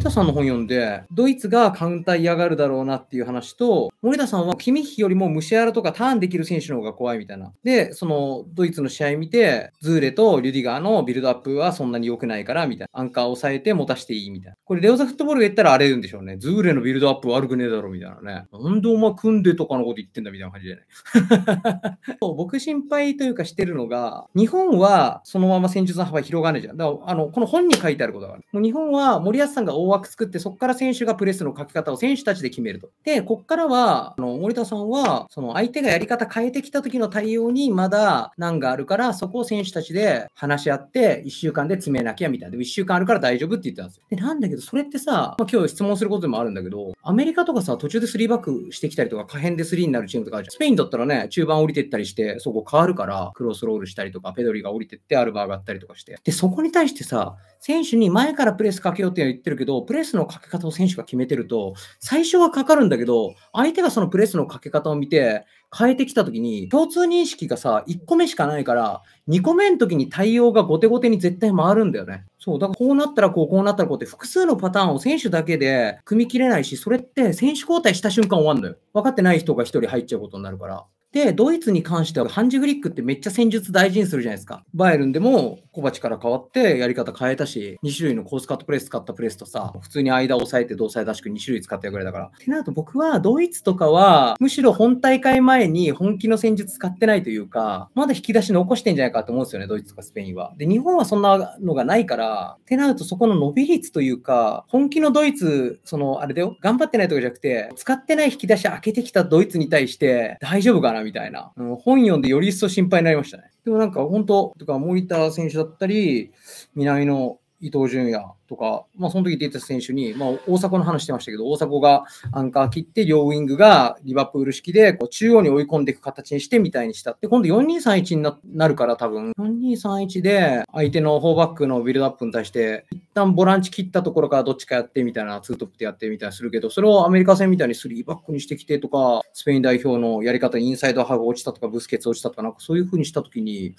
森田さんの本読んで、ドイツがカウンター嫌がるだろうなっていう話と、森田さんはキミヒよりもムシアラとかターンできる選手の方が怖いみたいな。で、そのドイツの試合見て、ズーレとリュディガーのビルドアップはそんなに良くないからみたいな。アンカーを抑えて持たしていいみたいな。これレオザフットボールが言ったら荒れるんでしょうね。ズーレのビルドアップ悪くねえだろみたいなね。なんでお前組んでとかのこと言ってんだみたいな感じじゃない。僕心配というかしてるのが、日本はそのまま戦術の幅広がんねえじゃん。だからあのこの本に書いてあることがある。もう日本は森保さんが o 枠作って、そこから選手がプレスのかけ方を選手たちで決めると。で、こっからは、あの森田さんは、その相手がやり方変えてきた時の対応にまだ難があるから、そこを選手たちで話し合って、1週間で詰めなきゃみたいな。で1週間あるから大丈夫って言ってたんですよ。で、なんだけど、それってさ、まあ、今日質問することでもあるんだけど、アメリカとかさ、途中で3バックしてきたりとか、可変で3になるチームとかあるじゃん。スペインだったらね、中盤降りてったりして、そこ変わるから、クロスロールしたりとか、ペドリが降りてって、アルバーがあったりとかして。で、そこに対してさ、選手に前からプレスかけようって言ってるけど、プレスのかけ方を選手が決めてると、最初はかかるんだけど、相手がそのプレスのかけ方を見て、変えてきたときに、共通認識がさ、1個目しかないから、2個目の時に対応が後手後手に絶対回るんだよね。そう、だからこうなったらこう、こうなったらこうって複数のパターンを選手だけで組み切れないし、それって選手交代した瞬間終わるのよ。分かってない人が1人入っちゃうことになるから。で、ドイツに関してはハンジフリックってめっちゃ戦術大事にするじゃないですか。バイエルンでも小鉢から変わってやり方変えたし、2種類のコースカットプレス使ったプレスとさ、普通に間を抑えて同作出しく2種類使ったぐらいだから。ってなると僕はドイツとかはむしろ本大会前に本気の戦術使ってないというか、まだ引き出し残してんじゃないかと思うんですよね、ドイツとかスペインは。で、日本はそんなのがないから、ってなるとそこの伸び率というか、本気のドイツ、そのあれだよ、頑張ってないとかじゃなくて、使ってない引き出し開けてきたドイツに対して大丈夫かなな、みたいな。本読んでより一層心配になりましたね。でもなんか本当、とか森田選手だったり、南の伊東純也とか、まあ、その時出た選手に、まあ、大迫の話してましたけど、大迫がアンカー切って、両ウィングがリバプール式で、こう中央に追い込んでいく形にしてみたいにしたって、今度4231になるから、多分。4231で、相手の4バックのビルドアップに対して、旦ボランチ切ったところからどっちかやってみたいな、ツートップでやってみたりするけど、それをアメリカ戦みたいに3バックにしてきてとか、スペイン代表のやり方、インサイドハーフ落ちたとか、ブスケツ落ちたとか、なんかそういうふうにしたときに、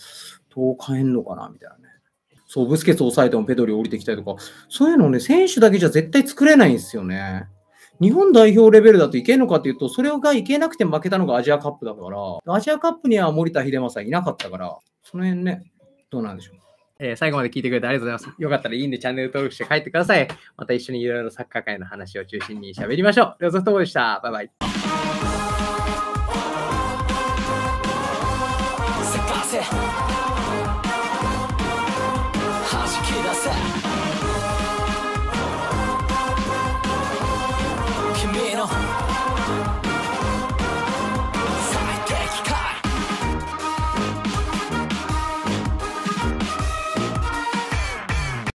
どう変えんのかなみたいなね。そう、ブスケツ抑えてもペドリ降りてきたりとか、そういうのね、選手だけじゃ絶対作れないんですよね。日本代表レベルだといけんのかっていうと、それがいけなくて負けたのがアジアカップだから、アジアカップには森田秀正いなかったから、その辺ね、どうなんでしょう。えー、最後まで聞いてくれてありがとうございます。よかったらいいんでチャンネル登録して帰ってください。また一緒にいろいろサッカー界の話を中心に喋りましょう。両ソフトボールでした。バイバイ。世界